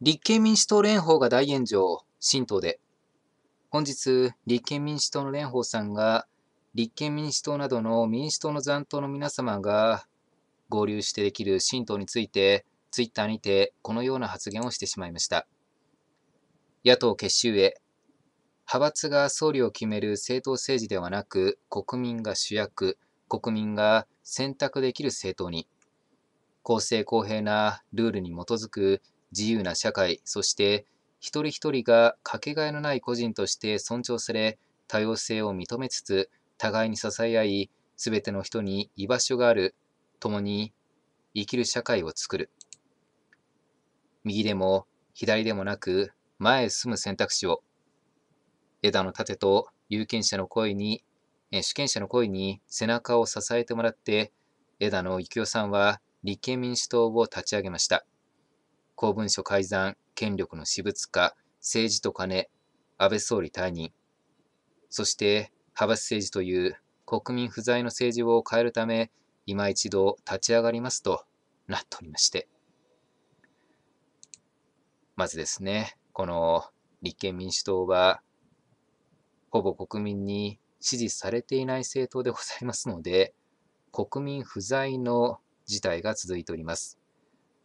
立憲民主党連邦が大炎上、新党で。本日、立憲民主党の蓮舫さんが、立憲民主党などの民主党の残党の皆様が合流してできる新党について、ツイッターにてこのような発言をしてしまいました。野党結集へ。派閥が総理を決める政党政治ではなく、国民が主役、国民が選択できる政党に。公正公平なルールに基づく自由な社会、そして一人一人がかけがえのない個人として尊重され、多様性を認めつつ、互いに支え合い、すべての人に居場所がある、共に生きる社会を作る。右でも左でもなく、前へ進む選択肢を、枝の盾と有権者の声に、主権者の声に背中を支えてもらって、枝野幸男さんは立憲民主党を立ち上げました。公文書改ざん、権力の私物化、政治と金、安倍総理退任、そして派閥政治という国民不在の政治を変えるため、今一度立ち上がりますとなっておりまして。まずですね、この立憲民主党は、ほぼ国民に支持されていない政党でございますので、国民不在の事態が続いております。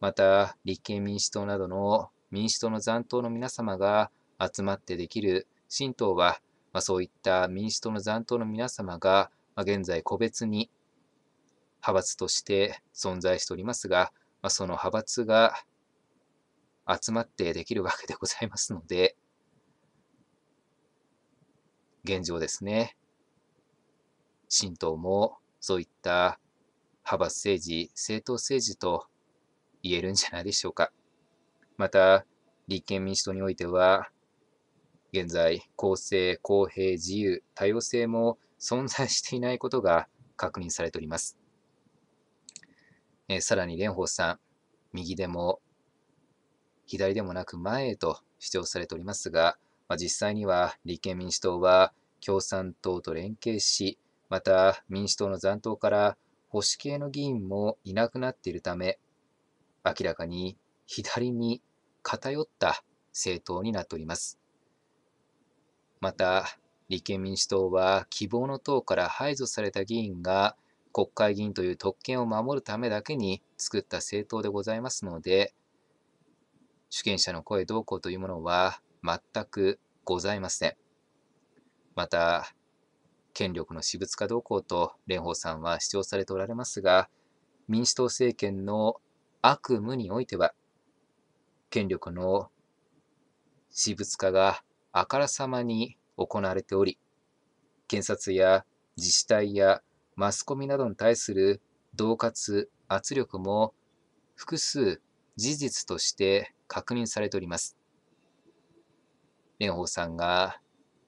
また、立憲民主党などの民主党の残党の皆様が集まってできる新党は、まあ、そういった民主党の残党の皆様が、まあ、現在個別に派閥として存在しておりますが、まあ、その派閥が集まってできるわけでございますので、現状ですね、新党もそういった派閥政治、政党政治と言えるんじゃないでしょうか。また、立憲民主党においては、現在、公正、公平、自由、多様性も存在していないことが 確認されております。えさらに蓮舫さん、右でも左でもなく前へと主張されておりますが、まあ、実際には立憲民主党は共産党と連携し、また民主党の残党から保守系の議員もいなくなっているため、明らかに左に偏った政党になっております。また、立憲民主党は希望の党から排除された議員が国会議員という特権を守るためだけに作った政党でございますので、主権者の声動向というものは全くございません。また、権力の私物化動向と蓮舫さんは主張されておられますが、民主党政権の悪夢においては、権力の私物化があからさまに行われており、検察や自治体やマスコミなどに対する恫喝、圧力も複数事実として確認されております。蓮舫さんが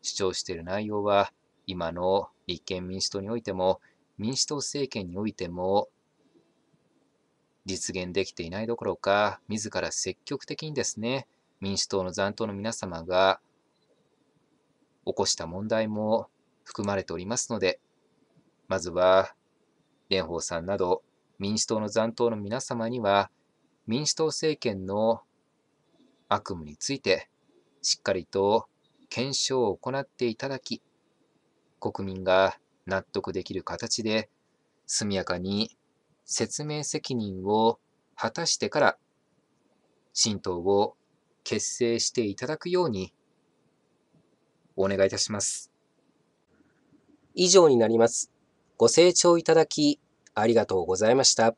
主張している内容は、今の立憲民主党においても、民主党政権においても実現できていないどころか、自ら積極的にですね、民主党の残党の皆様が起こした問題も含まれておりますので、まずは、蓮舫さんなど民主党の残党の皆様には、民主党政権の悪夢について、しっかりと検証を行っていただき、国民が納得できる形で、速やかに説明責任を果たしてから新党を結成していただくようにお願いいたします。以上になります。ご清聴いただきありがとうございました。